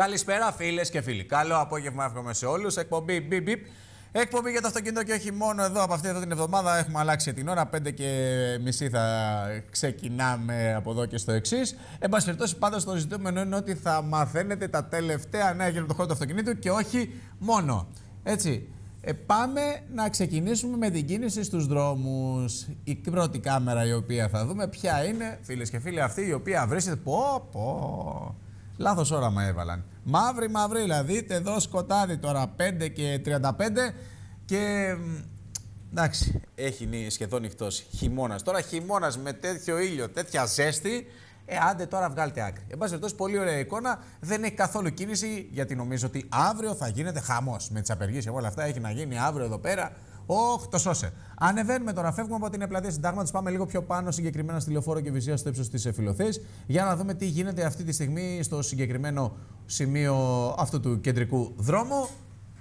Καλησπέρα φίλες και φίλοι. Καλό απόγευμα εύχομαι σε όλους. Εκπομπή μπιπ Εκπομπή για το αυτοκίνητο και όχι μόνο εδώ από αυτή εδώ την εβδομάδα. Έχουμε αλλάξει την ώρα. 5 και μισή θα ξεκινάμε από εδώ και στο εξής. Εν πάση περιπτώσει, πάντως το ζητούμενο είναι ότι θα μαθαίνετε τα τελευταία νέα για το χώρο του αυτοκινήτου και όχι μόνο. Έτσι. Ε, πάμε να ξεκινήσουμε με την κίνηση στους δρόμους. Η πρώτη κάμερα η οποία θα δούμε ποια είναι, φίλες και φίλοι, αυτή η οποία βρίσκεται... Πω, πω, λάθος όραμα έβαλαν. Μαύρη μαύρη, δηλαδή εδώ σκοτάδι τώρα 5 και 35 και εντάξει. Έχει σχεδόν νυχτός χειμώνας. Τώρα χειμώνας με τέτοιο ήλιο, τέτοια ζέστη. Ε, άντε τώρα βγάλτε άκρη. Εν πάση περιπτώσει, πολύ ωραία εικόνα. Δεν έχει καθόλου κίνηση γιατί νομίζω ότι αύριο θα γίνεται χαμός με τις απεργίες και όλα αυτά. Έχει να γίνει αύριο εδώ πέρα. Όχ, το σώσε. Ανεβαίνουμε τώρα, φεύγουμε από την πλατεία συντάγματος. Πάμε λίγο πιο πάνω, συγκεκριμένα στη λεωφόρο και Βυζία στο ύψος της Φιλοθέ, για να δούμε τι γίνεται αυτή τη στιγμή στο συγκεκριμένο σημείο αυτού του κεντρικού δρόμου.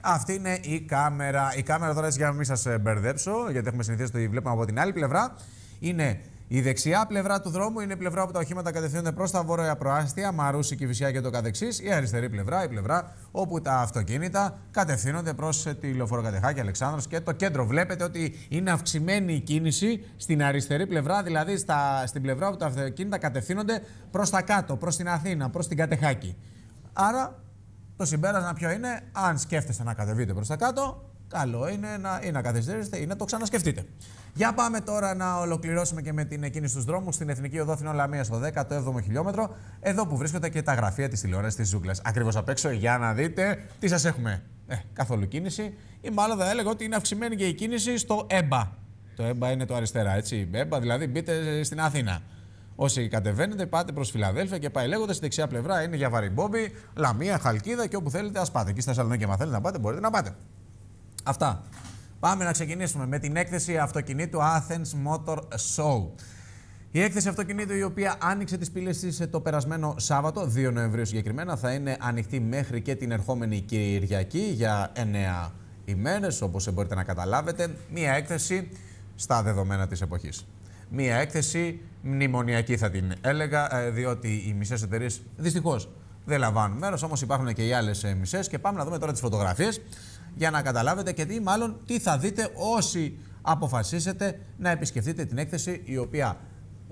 Αυτή είναι η κάμερα. Η κάμερα τώρα, έτσι για να μην σας μπερδέψω, γιατί έχουμε συνηθίσει ότι βλέπουμε από την άλλη πλευρά, είναι η δεξιά πλευρά του δρόμου είναι η πλευρά που τα οχήματα κατευθύνονται προς τα βόρεια προάστια, Μαρούση, Κυφυσιά και το καθεξής. Η αριστερή πλευρά, η πλευρά όπου τα αυτοκίνητα κατευθύνονται προς τη Λεωφοροκατεχάκη Κατεχάκη Αλεξάνδρος και το κέντρο. Βλέπετε ότι είναι αυξημένη η κίνηση στην αριστερή πλευρά, δηλαδή στα, στην πλευρά που τα αυτοκίνητα κατευθύνονται προς τα κάτω, προς την Αθήνα, προς την Κατεχάκη. Άρα το συμπέρασμα ποιο είναι, αν σκέφτεστε να κατεβείτε προς τα κάτω, Καλό είναι να, ή να καθυστερήσετε ή να το ξανασκεφτείτε. Για πάμε τώρα να ολοκληρώσουμε και με την εκείνη στους δρόμους στην Εθνική Οδό Αθηνών Λαμία στο 17ο χιλιόμετρο, εδώ που βρίσκονται και τα γραφεία της τηλεόρασης της Ζούγκλας. Ακριβώς απ' έξω, για να δείτε τι σας έχουμε. Ε, καθόλου κίνηση, ή μάλλον θα έλεγα ότι είναι αυξημένη και η κίνηση στο ΕΜΠΑ. Το ΕΜΠΑ είναι το αριστερά, έτσι. ΕΜΠΑ δηλαδή μπείτε ε, στην Αθήνα. Όσοι κατεβαίνετε, πάτε προς Φιλαδέλφια και πάει λέγοντα. Στη δεξιά πλευρά είναι για βαριμπόμπι, Λαμία, Χαλκίδα και όπου θέλετε, ας πάτε. Εκεί στα Σαλονίκια, αν θέλετε να πάτε, μπορείτε να πάτε. Αυτά. Πάμε να ξεκινήσουμε με την έκθεση αυτοκινήτου Athens Motor Show. Η έκθεση αυτοκινήτου η οποία άνοιξε τις πύλες της ε, το περασμένο Σάββατο, 2 Νοεμβρίου συγκεκριμένα, θα είναι ανοιχτή μέχρι και την ερχόμενη Κυριακή για 9 ημέρες, όπως ε, μπορείτε να καταλάβετε. Μία έκθεση στα δεδομένα της εποχής. Μία έκθεση μνημονιακή θα την έλεγα, ε, διότι οι μισές εταιρείες δυστυχώς δεν λαμβάνουν μέρος, όμως υπάρχουν και οι άλλες μισές και πάμε να δούμε τώρα τις φωτογραφίες για να καταλάβετε και τι μάλλον τι θα δείτε όσοι αποφασίσετε να επισκεφτείτε την έκθεση η οποία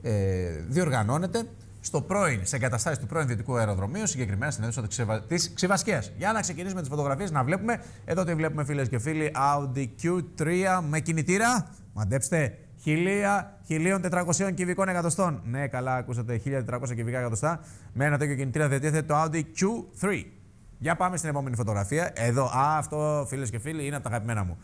ε, διοργανώνεται στο πρώην, σε εγκαταστάσεις του πρώην Δυτικού Αεροδρομίου, συγκεκριμένα στην αίθουσα της Ξεβασκίας. Για να ξεκινήσουμε τις φωτογραφίες, να βλέπουμε. Εδώ τι βλέπουμε, φίλες και φίλοι, Audi Q3 με κινητήρα. Μαντέψτε, 1.400 κυβικών εκατοστών. Ναι, καλά, ακούσατε, 1.400 κυβικά εκατοστά. Με ένα τέτοιο κινητήρα διατίθεται το Audi Q3. Για πάμε στην επόμενη φωτογραφία. Εδώ, α, αυτό φίλες και φίλοι είναι από τα αγαπημένα μου.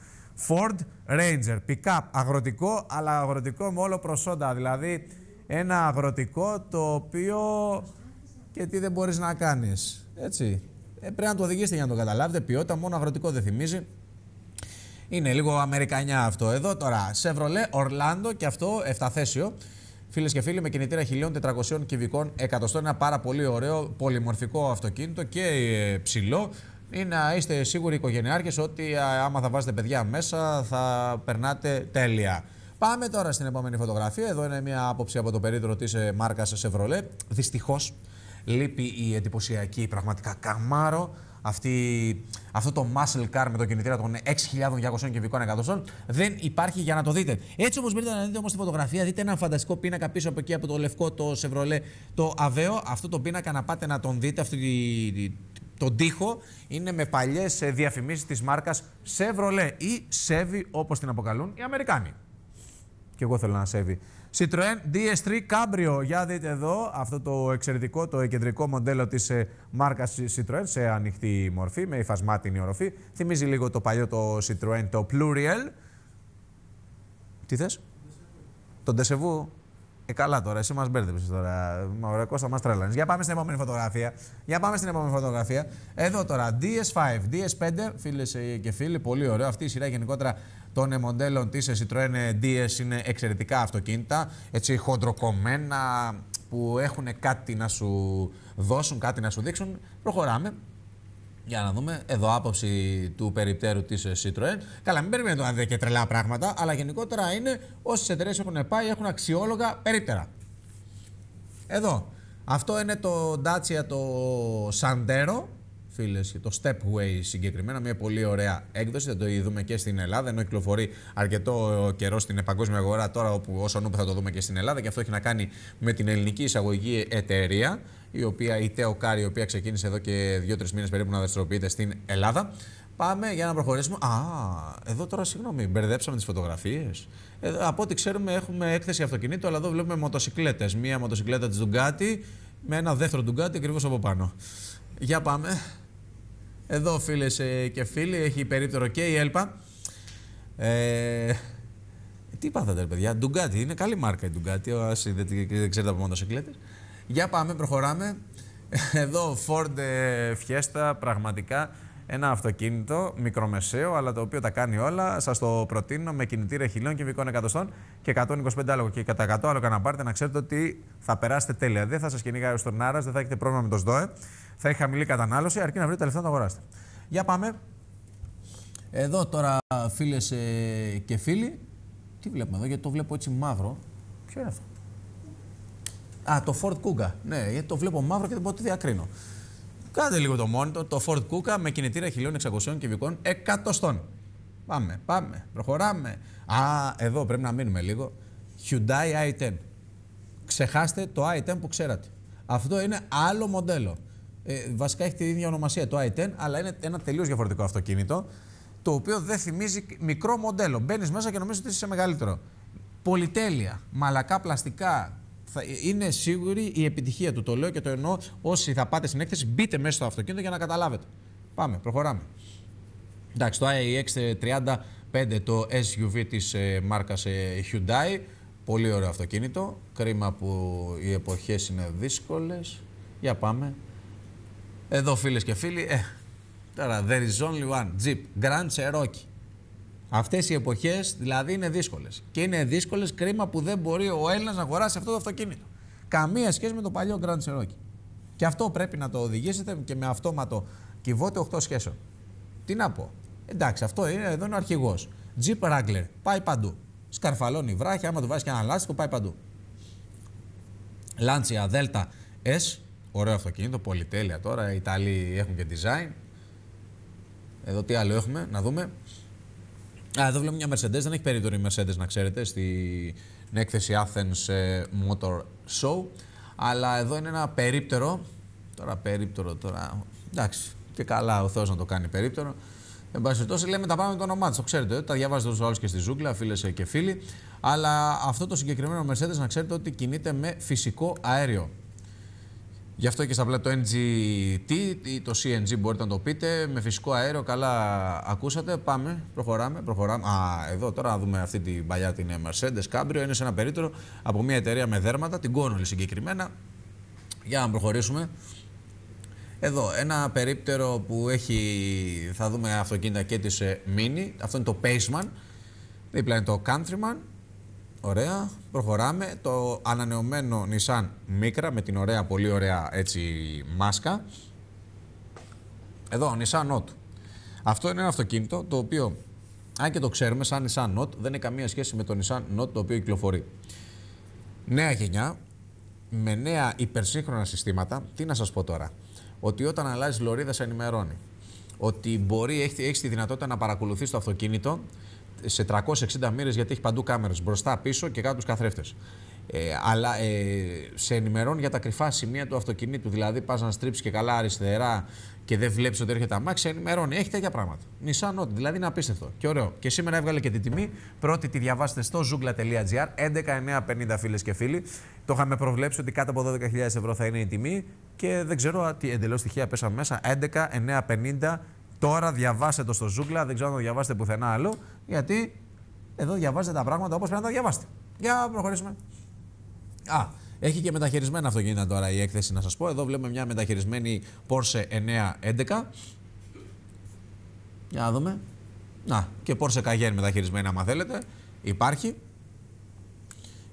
Ford Ranger, Pickup αγροτικό, αλλά αγροτικό με όλο προσόντα. Δηλαδή, ένα αγροτικό το οποίο και τι δεν μπορείς να κάνεις. Έτσι. Ε, πρέπει να το οδηγήσετε για να το καταλάβετε. Ποιότητα, μόνο αγροτικό δεν θυμίζει. Είναι λίγο αμερικανιά αυτό εδώ τώρα. Chevrolet Orlando και αυτό εφταθέσιο. Φίλες και φίλοι, με κινητήρα 1400 κυβικών εκατοστών, ένα πάρα πολύ ωραίο πολυμορφικό αυτοκίνητο και ε, ψηλό. Ή να είστε σίγουροι οικογενειάρχες ότι άμα θα βάζετε παιδιά μέσα θα περνάτε τέλεια. Πάμε τώρα στην επόμενη φωτογραφία. Εδώ είναι μια άποψη από το περίδρο της ε, μάρκας Chevrolet. Δυστυχώς λείπει Είναι εντυπωσιακή πραγματικά το περιδρο τη μαρκα Σεβρολέ. δυστυχω λειπει η εντυπωσιακη πραγματικα καμαρο αυτή, αυτό το muscle car με το κινητήρα των 6.200 κυβικών εκατοστών. Δεν υπάρχει για να το δείτε. Έτσι όπω μπορείτε να δείτε όμως τη φωτογραφία, δείτε έναν φανταστικό πίνακα πίσω από εκεί από το λευκό το Σεβρολέ, το αβέο Αυτό το πίνακα να πάτε να τον δείτε, αυτή το τοίχο είναι με παλιές ε, διαφημίσεις της μάρκας σεβρολέ ή σεβι όπως την αποκαλούν οι Αμερικάνοι. Και εγώ θέλω να σεβι Citroën DS3 Cabrio. Για δείτε εδώ αυτό το εξαιρετικό, το κεντρικό μοντέλο της ε, μάρκας Citroën σε ανοιχτή μορφή, με υφασμάτινη οροφή. Θυμίζει λίγο το παλιό το Citroën, το Pluriel. Τι θες? Τον Τεσεβού. Ε, καλά τώρα, εσύ μας μπέρδεψες τώρα. Ωραία, Κώστα, μας τρελάνε. Για πάμε στην επόμενη φωτογραφία. Για πάμε στην επόμενη φωτογραφία. Εδώ τώρα, DS5, DS5, φίλες ε, και φίλοι, πολύ ωραίο. Αυτή η σειρά γενικότερα των μοντέλων της Citroën DS είναι εξαιρετικά αυτοκίνητα. Έτσι, χοντροκομμένα που έχουν κάτι να σου δώσουν, κάτι να σου δείξουν. Προχωράμε. Για να δούμε. Εδώ άποψη του περιπτέρου της ε, Citroën. Καλά, μην περιμένετε να δείτε και τρελά πράγματα, αλλά γενικότερα είναι όσες εταιρείες έχουν πάει έχουν αξιόλογα περίπτερα. Εδώ. Αυτό είναι το Dacia το Sandero, φίλες, το Stepway συγκεκριμένα, μια πολύ ωραία έκδοση, θα το είδουμε και στην Ελλάδα, ενώ κυκλοφορεί αρκετό καιρό στην παγκόσμια αγορά τώρα, όπου όσο νου θα το δούμε και στην Ελλάδα, και αυτό έχει να κάνει με την ελληνική εισαγωγή εταιρεία, η οποία η Τεοκάρη, η οποία ξεκίνησε εδώ και δύο-τρει μήνες περίπου να δραστηριοποιείται στην Ελλάδα. Πάμε για να προχωρήσουμε. Α, εδώ τώρα συγγνώμη, μπερδέψαμε τις φωτογραφίες. Ε, από ό,τι ξέρουμε, έχουμε έκθεση αυτοκινήτου, αλλά εδώ βλέπουμε μοτοσυκλέτες. Μία μοτοσυκλέτα της Ντουγκάτη με ένα δεύτερο Ντουγκάτη ακριβώς από πάνω. Για πάμε. Εδώ φίλες ε, και φίλοι, έχει περίπτερο και η ΕΛΠΑ. Ε, τι πάθατε, παιδιά. Ντουγκάτη. είναι καλή μάρκα η Ντουγκάτη. δεν ξέρετε από μοτοσυκλέτες. Για πάμε, προχωράμε. Εδώ Ford ε, Fiesta, πραγματικά ένα αυτοκίνητο μικρομεσαίο, αλλά το οποίο τα κάνει όλα. Σας το προτείνω με κινητήρα χιλίων κυβικών εκατοστών και 125 άλογα Και κατά 100 άλογα να πάρετε, να ξέρετε ότι θα περάσετε τέλεια. Δεν θα σας κυνηγάει ο Στορνάρα, δεν θα έχετε πρόβλημα με το ΣΔΟΕ. Θα έχει χαμηλή κατανάλωση, αρκεί να βρείτε τα λεφτά να το αγοράσετε. Για πάμε. Εδώ τώρα, φίλες ε, και φίλοι, τι βλέπουμε εδώ, γιατί το βλέπω έτσι μαύρο. Ποιο είναι αυτό. Α, το Ford Kuga. Ναι, γιατί το βλέπω μαύρο και δεν μπορώ να το διακρίνω. Κάντε λίγο το μόνο το Ford Kuga με κινητήρα 1600 κυβικών εκατοστών. Πάμε, πάμε, προχωράμε. Α, εδώ πρέπει να μείνουμε λίγο. Hyundai i10. Ξεχάστε το i10 που ξέρατε. Αυτό είναι άλλο μοντέλο. Ε, βασικά έχει την ίδια ονομασία το i10, αλλά είναι ένα τελείως διαφορετικό αυτοκίνητο. Το οποίο δεν θυμίζει μικρό μοντέλο. Μπαίνεις μέσα και νομίζω ότι είσαι μεγαλύτερο. Πολυτέλεια. Μαλακά πλαστικά, θα είναι σίγουρη η επιτυχία του. Το λέω και το εννοώ. Όσοι θα πάτε στην έκθεση, μπείτε μέσα στο αυτοκίνητο για να καταλάβετε. Πάμε, προχωράμε. Εντάξει, το IAX35, e το SUV της Μάρκα ε, μάρκας ε, Hyundai, πολύ ωραίο αυτοκίνητο. Κρίμα που οι εποχές είναι δύσκολες. Για πάμε. Εδώ φίλες και φίλοι, ε, τώρα, there is only one, Jeep, Grand Cherokee. Αυτές οι εποχές δηλαδή είναι δύσκολες. Και είναι δύσκολες κρίμα που δεν μπορεί ο Έλληνας να αγοράσει αυτό το αυτοκίνητο. Καμία σχέση με το παλιό Grand Cherokee. Και αυτό πρέπει να το οδηγήσετε και με αυτόματο κυβότιο 8 σχέσεων. Τι να πω. Εντάξει, αυτό είναι, εδώ είναι ο αρχηγός. Jeep Wrangler. Πάει παντού. Σκαρφαλώνει βράχια, άμα του βάζει και ένα λάστιχο, πάει παντού. Lancia Delta S. Ωραίο αυτοκίνητο, πολυτέλεια τώρα. Οι Ιταλοί έχουν και design. Εδώ τι άλλο έχουμε, να δούμε. Α, εδώ βλέπουμε μια Mercedes. Δεν έχει περίπτωση η Mercedes, να ξέρετε, στην έκθεση Athens ε, Motor Show. Αλλά εδώ είναι ένα περίπτερο. Τώρα περίπτερο, τώρα. Εντάξει, και καλά ο Θεός να το κάνει περίπτερο. Εν πάση περιπτώσει, λέμε τα πάμε με το όνομά της. Το ξέρετε, τα διαβάζετε τους άλλους και στη ζούγκλα, φίλες και φίλοι. Αλλά αυτό το συγκεκριμένο Mercedes, να ξέρετε ότι κινείται με φυσικό αέριο. Γι' αυτό και στα πλάτα το NGT ή το CNG μπορείτε να το πείτε. Με φυσικό αέριο, καλά ακούσατε. Πάμε, προχωράμε, προχωράμε. Α, εδώ τώρα δούμε αυτή την παλιά την Mercedes Cabrio. Είναι σε ένα περίπτερο από μια εταιρεία με δέρματα, την Κόνολη συγκεκριμένα. Για να προχωρήσουμε. Εδώ, ένα περίπτερο που έχει, θα δούμε αυτοκίνητα και τη ε, Mini. Αυτό είναι το Paceman. Δίπλα είναι το Countryman. Ωραία. Προχωράμε. Το ανανεωμένο Nissan Micra με την ωραία, πολύ ωραία έτσι μάσκα. Εδώ, Nissan Note. Αυτό είναι ένα αυτοκίνητο το οποίο, αν και το ξέρουμε σαν Nissan Note, δεν έχει καμία σχέση με το Nissan Note το οποίο κυκλοφορεί. Νέα γενιά, με νέα υπερσύγχρονα συστήματα, τι να σας πω τώρα. Ότι όταν αλλάζει λωρίδα σε ενημερώνει. Ότι μπορεί, έχει τη δυνατότητα να παρακολουθείς το αυτοκίνητο σε 360 μοίρες γιατί έχει παντού κάμερες μπροστά, πίσω και κάτω τους καθρέφτες. Ε, αλλά ε, σε ενημερώνει για τα κρυφά σημεία του αυτοκινήτου. Δηλαδή, πας να στρίψεις και καλά αριστερά και δεν βλέπεις ότι έρχεται αμάξι, ενημερώνει. Έχει τέτοια πράγματα. Nissan Note, δηλαδή είναι απίστευτο. Και ωραίο. Και σήμερα έβγαλε και την τιμή. Πρώτη τη διαβάστε στο zoogla.gr 11.950 φίλες και φίλοι. Το είχαμε προβλέψει ότι κάτω από 12.000 ευρώ θα είναι η τιμή. Και δεν ξέρω τι εντελώς στοιχεία πέσαμε μέσα. 11.950 Τώρα διαβάστε το στο Ζούγκλα, δεν ξέρω αν το διαβάσετε πουθενά άλλο. Γιατί εδώ διαβάζετε τα πράγματα όπως πρέπει να τα διαβάσετε. Για να προχωρήσουμε. Α, έχει και μεταχειρισμένα αυτοκίνητα τώρα η έκθεση να σας πω. Εδώ βλέπουμε μια μεταχειρισμένη Porsche 911. Για να δούμε. Να, και Porsche Cayenne μεταχειρισμένη άμα θέλετε. Υπάρχει.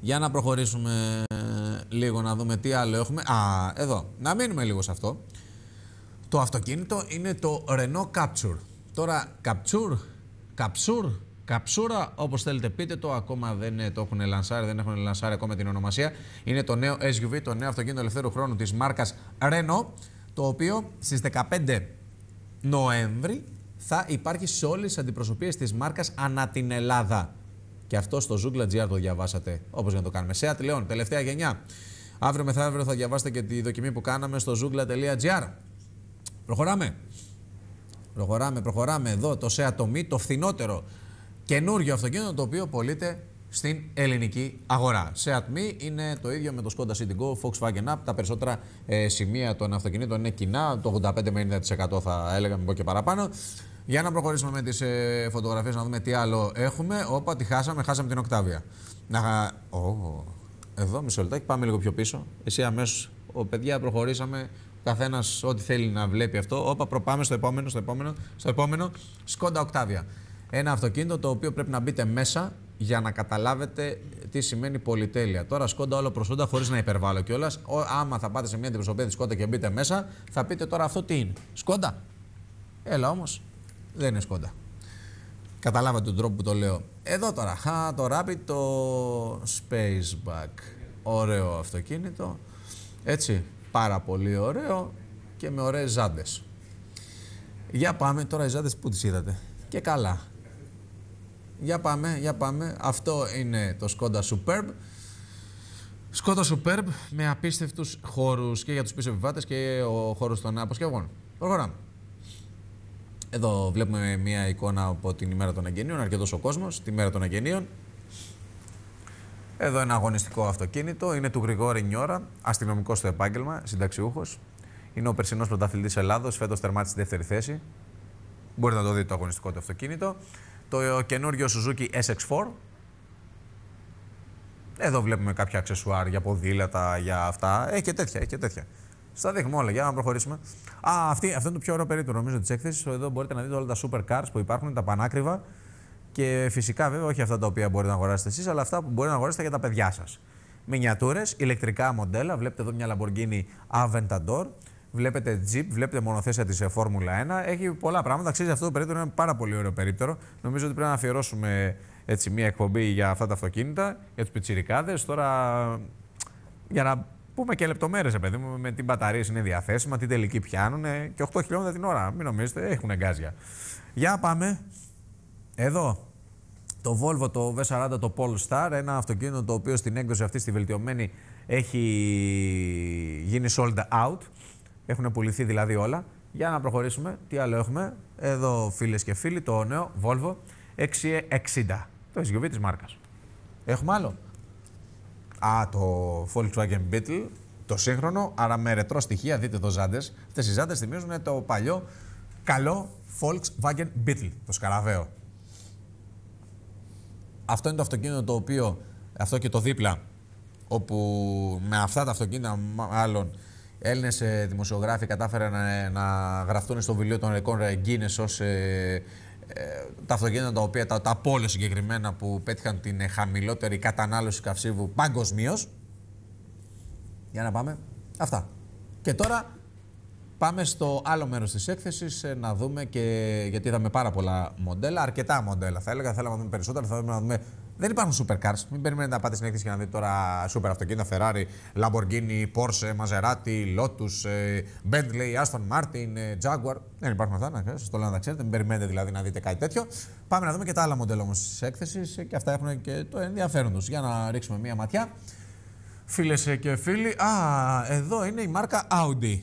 Για να προχωρήσουμε λίγο να δούμε τι άλλο έχουμε. Α, εδώ. Να μείνουμε λίγο σε αυτό. Το αυτοκίνητο είναι το Renault Capture. Τώρα, Capture Καψούρ, Καψούρα, όπως θέλετε πείτε το, ακόμα δεν ε, το έχουν λανσάρει, δεν έχουν λανσάρει ακόμα την ονομασία. Είναι το νέο SUV, το νέο αυτοκίνητο ελευθέρου χρόνου της μάρκας Renault, το οποίο στις 15 Νοέμβρη θα υπάρχει σε όλες τις αντιπροσωπείες της μάρκας ανά την Ελλάδα. Και αυτό στο Zoogla.gr το διαβάσατε, όπως να το κάνουμε. Σε ατλεόν, τελευταία γενιά. Αύριο μεθαύριο θα διαβάσετε και τη δοκιμή που κάναμε στο Zoogla.gr. Προχωράμε. Προχωράμε, προχωράμε εδώ το σε ατομή, το φθηνότερο καινούριο αυτοκίνητο το οποίο πωλείται στην ελληνική αγορά. Σε ατμή είναι το ίδιο με το Skoda City Go, Volkswagen Up. Τα περισσότερα ε, σημεία των αυτοκινήτων είναι κοινά, το 85 90% θα έλεγα, μην πω και παραπάνω. Για να προχωρήσουμε με τις ε, φωτογραφίες, να δούμε τι άλλο έχουμε. Όπα, τη χάσαμε, χάσαμε την Οκτάβια. Να... Εδώ, μισό λεπτάκι, πάμε λίγο πιο πίσω. Εσύ αμέσως, παιδιά, προχωρήσαμε Καθένας ό,τι θέλει να βλέπει αυτό. Όπα, προπάμε στο επόμενο, στο επόμενο, στο επόμενο. Σκόντα Οκτάβια. Ένα αυτοκίνητο το οποίο πρέπει να μπείτε μέσα για να καταλάβετε τι σημαίνει πολυτέλεια. Τώρα σκόντα όλο προσόντα χωρίς να υπερβάλλω κιόλας. Άμα θα πάτε σε μια αντιπροσωπεία της σκόντα και μπείτε μέσα, θα πείτε τώρα αυτό τι είναι. Σκόντα. Έλα όμως, δεν είναι σκόντα. Καταλάβατε τον τρόπο που το λέω. Εδώ τώρα, χα, το Rapid, το Spaceback. Ωραίο αυτοκίνητο. Έτσι, Πάρα πολύ ωραίο και με ωραίες ζάντες. Για πάμε τώρα οι ζάντες που τις είδατε. Και καλά. Για πάμε, για πάμε. Αυτό είναι το Skoda Superb. Skoda Superb με απίστευτους χώρους και για τους πίσω επιβάτες και ο χώρος των αποσκευών. Προχωράμε. Εδώ βλέπουμε μια εικόνα από την ημέρα των Αγγενείων. αρκετός ο κόσμος, τη μέρα των Αγγενείων. Εδώ ένα αγωνιστικό αυτοκίνητο. Είναι του Γρηγόρη Νιώρα, αστυνομικός στο επάγγελμα, συνταξιούχος. Είναι ο περσινός πρωταθλητής Ελλάδος, φέτος τερμάτισε τη δεύτερη θέση. Μπορείτε να το δείτε το αγωνιστικό του αυτοκίνητο. Το καινούριο Suzuki SX4. Εδώ βλέπουμε κάποια αξεσουάρ για ποδήλατα, για αυτά. Έχει και τέτοια, έχει και τέτοια. Στα δείχνουμε όλα, για να προχωρήσουμε. Α, αυτή, αυτό είναι το πιο ωραίο περίπτωμα νομίζω της έκθεσης. Εδώ μπορείτε να δείτε όλα τα super που υπάρχουν, τα πανάκριβα. Και φυσικά βέβαια όχι αυτά τα οποία μπορείτε να αγοράσετε εσείς, αλλά αυτά που μπορείτε να αγοράσετε για τα παιδιά σας. Μινιατούρες, ηλεκτρικά μοντέλα. Βλέπετε εδώ μια Lamborghini Aventador. Βλέπετε Jeep, βλέπετε μονοθέσια της ε, Formula 1. Έχει πολλά πράγματα. Αξίζει αυτό το περίπτερο, είναι πάρα πολύ ωραίο περίπτερο. Νομίζω ότι πρέπει να αφιερώσουμε έτσι, μια εκπομπή για αυτά τα αυτοκίνητα, για τους πιτσιρικάδες. Τώρα για να πούμε και λεπτομέρειες, παιδί μου, με τι μπαταρίες είναι διαθέσιμα, τι τελική πιάνουν και 8 χιλιόμετρα την ώρα. Μην νομίζετε, έχουν γκάζια. Για πάμε. Εδώ το Volvo το V40 το Polestar, ένα αυτοκίνητο το οποίο στην έκδοση αυτή στη βελτιωμένη έχει γίνει sold out. Έχουν πουληθεί δηλαδή όλα. Για να προχωρήσουμε, τι άλλο έχουμε. Εδώ φίλες και φίλοι, το νέο Volvo 660. E το SUV της μάρκας. Έχουμε άλλο. Α, το Volkswagen Beetle, το σύγχρονο, άρα με ρετρό στοιχεία, δείτε εδώ ζάντες. Αυτές οι ζάντες θυμίζουν το παλιό, καλό Volkswagen Beetle, το σκαραβαίο. Αυτό είναι το αυτοκίνητο το οποίο, αυτό και το δίπλα, όπου με αυτά τα αυτοκίνητα μάλλον Έλληνες ε, δημοσιογράφοι κατάφεραν να, ε, να γραφτούν στο βιβλίο των ρεκόρ Γκίνε ω τα αυτοκίνητα τα οποία, τα, τα πόλε συγκεκριμένα που πέτυχαν την ε, χαμηλότερη κατανάλωση καυσίβου παγκοσμίως. Για να πάμε. Αυτά. Και τώρα Πάμε στο άλλο μέρος της έκθεσης ε, να δούμε και. Γιατί είδαμε πάρα πολλά μοντέλα, αρκετά μοντέλα θα έλεγα. Θέλαμε να δούμε περισσότερα, θα δούμε να δούμε. Δεν υπάρχουν supercars. Μην περιμένετε να πάτε στην έκθεση και να δείτε τώρα super αυτοκίνητα, Ferrari, Lamborghini, Porsche, Maserati, Lotus, ε, Bentley, Aston Martin, ε, Jaguar. Δεν υπάρχουν αυτά, να το λέω να τα ξέρετε. Μην περιμένετε δηλαδή να δείτε κάτι τέτοιο. Πάμε να δούμε και τα άλλα μοντέλα όμως της έκθεσης και αυτά έχουν και το ενδιαφέρον τους. Για να ρίξουμε μία ματιά. Φίλες και φίλοι, α, εδώ είναι η μάρκα Audi.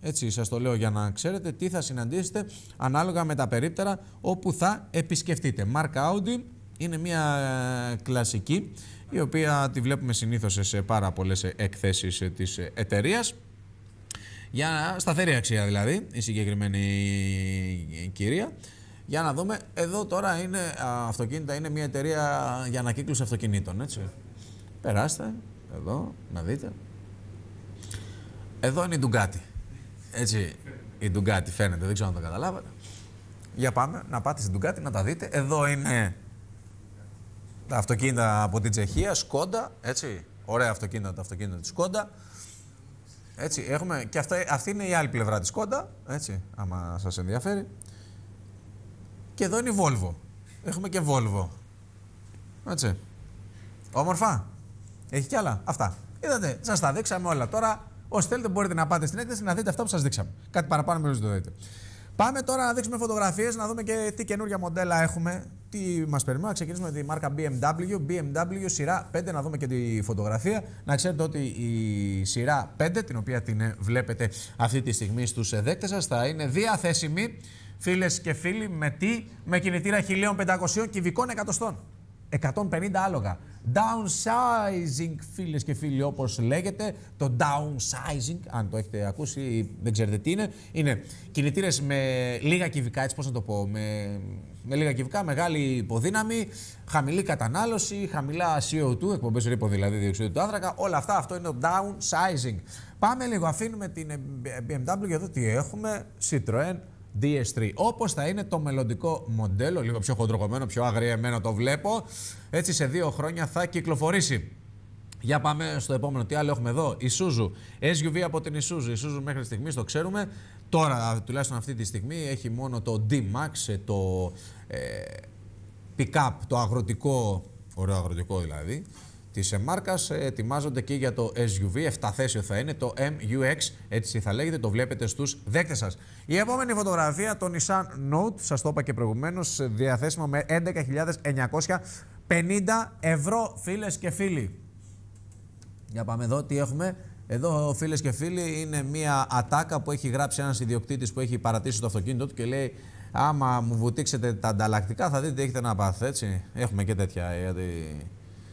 Έτσι σας το λέω για να ξέρετε τι θα συναντήσετε ανάλογα με τα περίπτερα όπου θα επισκεφτείτε. Μάρκα Audi είναι μια ε, κλασική η οποία τη βλέπουμε συνήθως σε πάρα πολλές ε, εκθέσεις ε, της εταιρείας. Για σταθερή αξία δηλαδή η συγκεκριμένη κυρία. Για να δούμε, εδώ τώρα είναι αυτοκίνητα, είναι μια εταιρεία για ανακύκλωση αυτοκινήτων, έτσι. Περάστε, εδώ, να δείτε. Εδώ είναι η Ντουγκάτι. Έτσι, η Ντουγκάτι φαίνεται, δεν ξέρω αν το καταλάβατε. Για πάμε να πάτε στην Ντουγκάτι να τα δείτε. Εδώ είναι τα αυτοκίνητα από την Τσεχία, Σκόντα, έτσι. Ωραία αυτοκίνητα, τα αυτοκίνητα της Σκόντα. Έτσι, έχουμε, και αυτά, αυτή είναι η άλλη πλευρά της Σκόντα, έτσι, άμα σας ενδιαφέρει. Και εδώ είναι η Volvo. Έχουμε και Volvo. Έτσι. Όμορφα. Έχει κι άλλα. Αυτά. Είδατε, σας τα δείξαμε όλα τώρα. Όσοι θέλετε, μπορείτε να πάτε στην έκθεση να δείτε αυτά που σας δείξαμε. Κάτι παραπάνω μέχρι να το δείτε. Πάμε τώρα να δείξουμε φωτογραφίες, να δούμε και τι καινούργια μοντέλα έχουμε. Τι μας περιμένει, να ξεκινήσουμε με τη μάρκα BMW. BMW σειρά 5, να δούμε και τη φωτογραφία. Να ξέρετε ότι η σειρά 5, την οποία την βλέπετε αυτή τη στιγμή στους δέκτες σας, θα είναι διαθέσιμη, φίλες και φίλοι, με τι, με κινητήρα 1500 κυβικών εκατοστών. 150 άλογα. Downsizing, φίλες και φίλοι, όπως λέγεται. Το downsizing, αν το έχετε ακούσει, δεν ξέρετε τι είναι. Είναι κινητήρες με λίγα κυβικά, έτσι πώς να το πω. Με, με λίγα κυβικά, μεγάλη υποδύναμη, χαμηλή κατανάλωση, χαμηλά CO2, εκπομπές ρήπο δηλαδή, διοξείδιο του άνθρακα. Όλα αυτά, αυτό είναι το downsizing. Πάμε λίγο, αφήνουμε την BMW για εδώ τι έχουμε. Citroën, DS3. Όπως θα είναι το μελλοντικό μοντέλο, λίγο πιο χοντροκομμένο, πιο αγριεμένο το βλέπω. Έτσι σε δύο χρόνια θα κυκλοφορήσει. Για πάμε στο επόμενο. Τι άλλο έχουμε εδώ. Η Σούζου. SUV από την Ισούζου. Η Σούζου μέχρι στιγμής το ξέρουμε. Τώρα, τουλάχιστον αυτή τη στιγμή, έχει μόνο το D-Max, ε, το ε, pick-up, το αγροτικό, ωραίο αγροτικό δηλαδή, της μάρκας. Ε, ετοιμάζονται και για το SUV. 7 θέσιο θα είναι το MUX. Έτσι θα λέγεται, το βλέπετε στους δέκτες σας. Η επόμενη φωτογραφία, το Nissan Note, σας το είπα και προηγουμένως, ε, διαθέσιμο με 11.950 ευρώ, φίλες και φίλοι. Για πάμε εδώ, τι έχουμε. Εδώ, φίλες και φίλοι, είναι μια ατάκα που έχει γράψει ένας ιδιοκτήτης που έχει παρατήσει το αυτοκίνητο του και λέει: Άμα μου βουτήξετε τα ανταλλακτικά, θα δείτε τι έχετε να πάθετε. Έτσι. Έχουμε και τέτοια. Ε, γιατί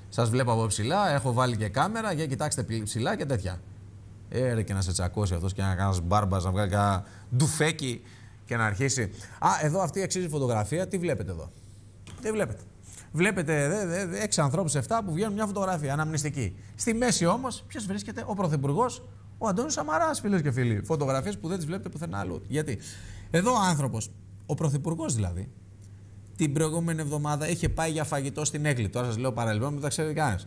Σα βλέπω από ψηλά, έχω βάλει και κάμερα, για κοιτάξτε ψηλά και τέτοια. Έρε ε, και να σε τσακώσει αυτός και να κάνεις μπάρμπας, να βγάλει κανένα ντουφέκι και να αρχίσει. Α, εδώ αυτή η αξίζει φωτογραφία, τι βλέπετε εδώ. τι βλέπετε. Βλέπετε δε, δε, δε, έξι ανθρώπους, 7 που βγαίνουν μια φωτογραφία αναμνηστική. Στη μέση όμως, ποιος βρίσκεται, ο πρωθυπουργός, ο Αντώνιο Σαμαράς, φίλες και φίλοι. Φωτογραφίες που δεν τις βλέπετε πουθενά αλλού. Γιατί εδώ ο άνθρωπος, ο πρωθυπουργός δηλαδή, την προηγούμενη εβδομάδα είχε πάει για φαγητό στην Έγκλη. Τώρα σας λέω παρελθόν, δεν τα ξέρει κανένας.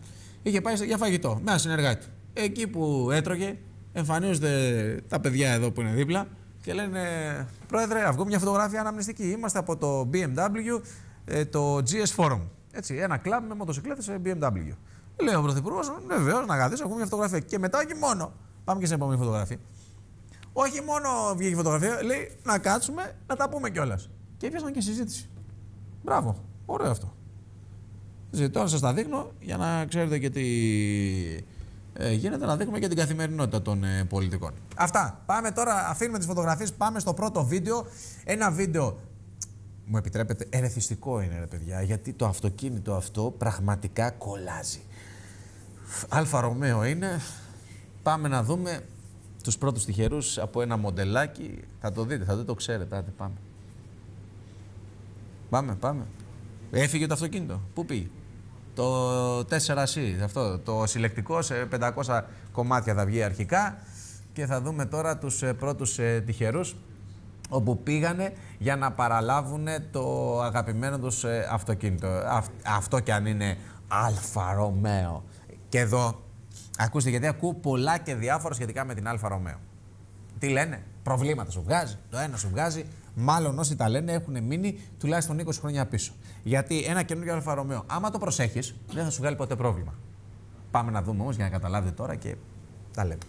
Είχε πάει για φαγητό με ένα συνεργάτη. Εκεί που έτρωγε, εμφανίζονται τα παιδιά εδώ που είναι δίπλα και λένε: Πρόεδρε, αυγό μια φωτογραφία αναμνηστική. Είμαστε από το BMW, ε, το GS Forum. Έτσι, ένα κλαμπ με μοτοσυκλέτες σε BMW. Λέει ο πρωθυπουργός, βεβαίως να γαδίσω, ακούμε μια φωτογραφία. Και μετά όχι μόνο. Πάμε και σε επόμενη φωτογραφία. Όχι μόνο βγήκε η φωτογραφία, λέει να κάτσουμε να τα πούμε κιόλας. Και έπιασαν και συζήτηση. Μπράβο. Ωραίο αυτό. Ζητώ να σας τα δείχνω για να ξέρετε και τι ε, γίνεται, να δείχνουμε και την καθημερινότητα των ε, πολιτικών. Αυτά. Πάμε τώρα, αφήνουμε τις φωτογραφίες, πάμε στο πρώτο βίντεο. Ένα βίντεο. Μου επιτρέπετε, ερεθιστικό είναι ρε παιδιά, γιατί το αυτοκίνητο αυτό πραγματικά κολλάζει. Αλφα Ρωμαίο είναι. Πάμε να δούμε τους πρώτους τυχερούς από ένα μοντελάκι. Θα το δείτε, θα το, το ξέρετε. πάμε. Πάμε, πάμε. Έφυγε το αυτοκίνητο. Πού πήγε. Το 4C, αυτό, το συλλεκτικό σε 500 κομμάτια θα βγει αρχικά και θα δούμε τώρα τους ε, πρώτους ε, τυχερούς όπου πήγανε για να παραλάβουν το αγαπημένο τους ε, αυτοκίνητο. Αυτό κι αν είναι Αλφα Ρωμαίο. Και εδώ, ακούστε γιατί ακούω πολλά και διάφορα σχετικά με την Αλφα Ρωμαίο. Τι λένε, Προβλήματα σου βγάζει, το ένα σου βγάζει. Μάλλον όσοι τα λένε έχουν μείνει τουλάχιστον 20 χρόνια πίσω. Γιατί ένα καινούργιο Αλφα Ρωμαίο, άμα το προσέχεις, δεν θα σου βγάλει ποτέ πρόβλημα. Πάμε να δούμε όμως για να καταλάβετε τώρα και τα λέμε.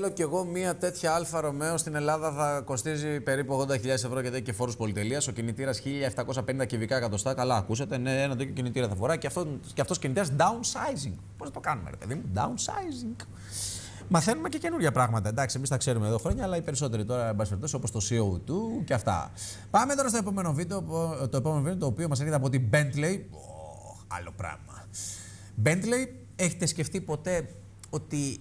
θέλω κι εγώ μια τέτοια Αλφα Ρωμαίο στην Ελλάδα θα κοστίζει περίπου 80.000 ευρώ και τέτοια φόρους πολυτελείας. Ο κινητήρας 1750 κυβικά εκατοστά. Καλά, ακούσατε. Ναι, ένα τέτοιο κινητήρα θα φορά και αυτό και αυτός κινητήρας downsizing. Πώς το κάνουμε, ρε παιδί μου, downsizing. Μαθαίνουμε και καινούργια πράγματα. Εντάξει, εμείς τα ξέρουμε εδώ χρόνια, αλλά οι περισσότεροι τώρα, εν όπως το CO2 και αυτά. Πάμε τώρα στο επόμενο βίντεο, το επόμενο βίντεο το οποίο μας έρχεται από την Bentley. Oh, άλλο πράγμα. Bentley, έχετε σκεφτεί ποτέ ότι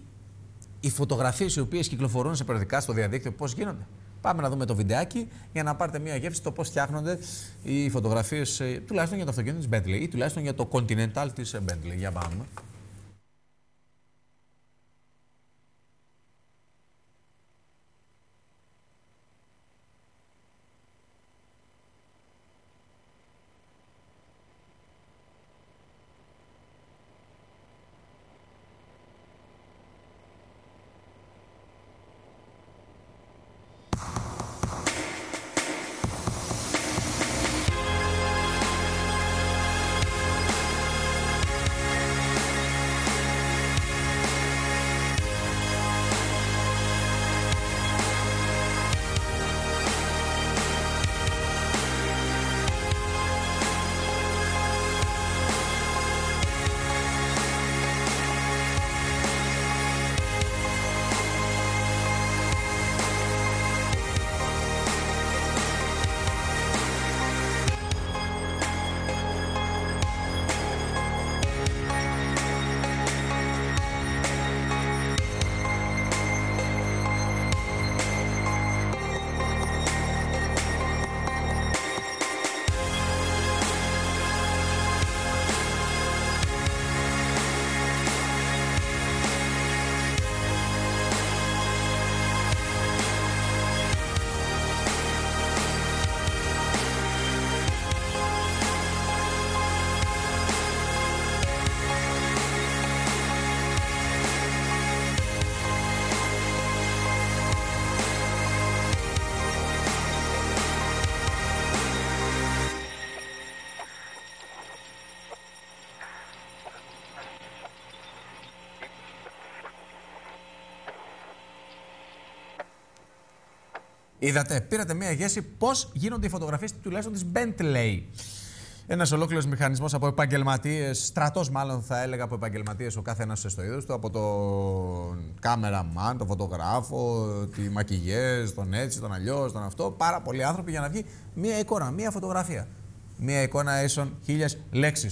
οι φωτογραφίες οι οποίες κυκλοφορούν σε περιοδικά στο διαδίκτυο, πώς γίνονται. Πάμε να δούμε το βιντεάκι για να πάρετε μια γεύση το πώς φτιάχνονται οι φωτογραφίες ε, τουλάχιστον για το αυτοκίνητο της Bentley ή τουλάχιστον για το Continental της Bentley. Για πάμε. Είδατε, πήρατε μία γέση πώς γίνονται οι φωτογραφίες τουλάχιστον της Bentley. Ένας ολόκληρος μηχανισμός από επαγγελματίες, στρατός μάλλον θα έλεγα από επαγγελματίες, ο κάθε ένα στο είδος του, από τον κάμεραμαν, τον φωτογράφο, τη μακηγέ, τον έτσι, τον αλλιώς, τον αυτό. Πάρα πολλοί άνθρωποι για να βγει μία εικόνα, μία φωτογραφία. Μία εικόνα ίσον χίλιες λέξεις.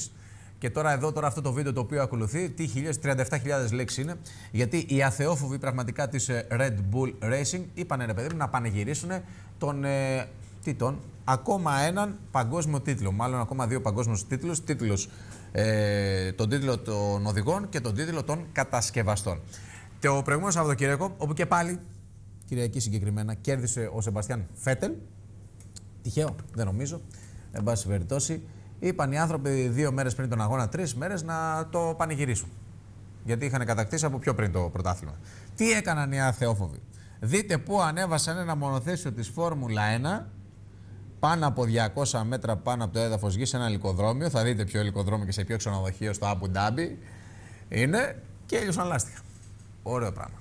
Και τώρα εδώ, τώρα αυτό το βίντεο το οποίο ακολουθεί, τι 37.000 λέξει είναι. Γιατί οι αθεόφοβοι πραγματικά της ε, Red Bull Racing είπαν ρε παιδί μου να πανεγυρίσουν τον. Ε, τι τον, ακόμα έναν παγκόσμιο τίτλο. Μάλλον ακόμα δύο παγκόσμιους τίτλους. Τίτλος, ε, τον τίτλο των οδηγών και τον τίτλο των κατασκευαστών. Το προηγούμενος Σαββατοκύριακο, όπου και πάλι Κυριακή συγκεκριμένα, κέρδισε ο Σεμπαστιάν Φέτελ. Τυχαίο, δεν νομίζω. Εν πάση περιπτώσει, είπαν οι άνθρωποι δύο μέρες πριν τον αγώνα, τρεις μέρες να το πανηγυρίσουν. Γιατί είχαν κατακτήσει από πιο πριν το πρωτάθλημα. Τι έκαναν οι αθεόφοβοι. Δείτε πού ανέβασαν ένα μονοθέσιο της Φόρμουλα 1 πάνω από 200 μέτρα πάνω από το έδαφος γης σε ένα ελικοδρόμιο. Θα δείτε ποιο ελικοδρόμιο και σε ποιο ξενοδοχείο στο Αμπου Ντάμπι είναι και έλειωσαν λάστιχα. Ωραίο πράγμα.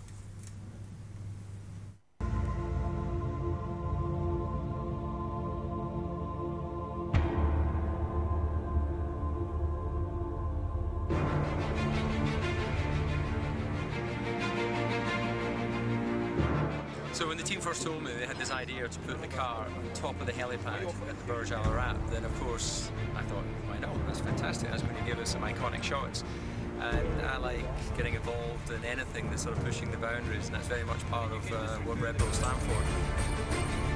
first told me they had this idea to put the car on top of the helipad at the Burj Al Arab, then of course I thought, why not? That's fantastic. That's going to give us some iconic shots. And I like getting involved in anything that's sort of pushing the boundaries, and that's very much part of uh, what Red Bull stand for.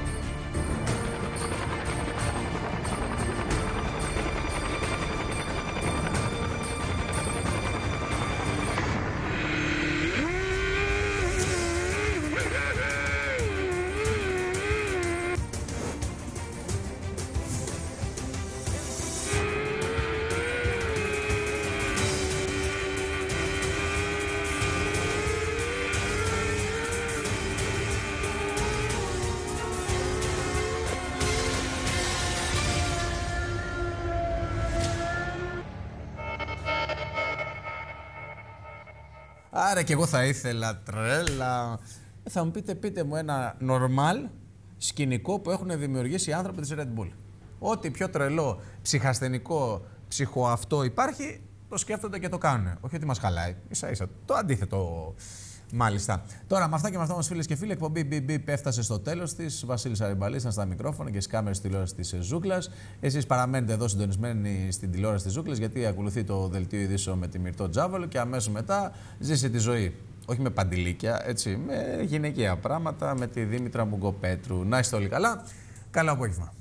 Άρα και εγώ θα ήθελα τρέλα. Ε, θα μου πείτε, πείτε μου ένα normal σκηνικό που έχουν δημιουργήσει οι άνθρωποι της Red Bull. Ό,τι πιο τρελό, ψυχασθενικό, ψυχοαυτό υπάρχει, το σκέφτονται και το κάνουν. Όχι ότι μας χαλάει. Ίσα ίσα. Το αντίθετο Μάλιστα. Τώρα, με αυτά και με αυτά, φίλες και φίλοι, εκπομπή BB έφτασε στο τέλος της. Βασίλη Αρεμπαλή στα μικρόφωνα και στι κάμερε τη τηλεόραση τη Ζούκλα. Εσείς παραμένετε εδώ συντονισμένοι στην τηλεόραση της Ζούκλα, γιατί ακολουθεί το δελτίο ειδήσεων με τη Μυρτό Τζάβολο και αμέσως μετά ζήσει τη ζωή. Όχι με παντιλίκια, έτσι, με γυναικεία πράγματα, με τη Δήμητρα Μουγκοπέτρου. Να είστε όλοι καλά. Καλό απόγευμα.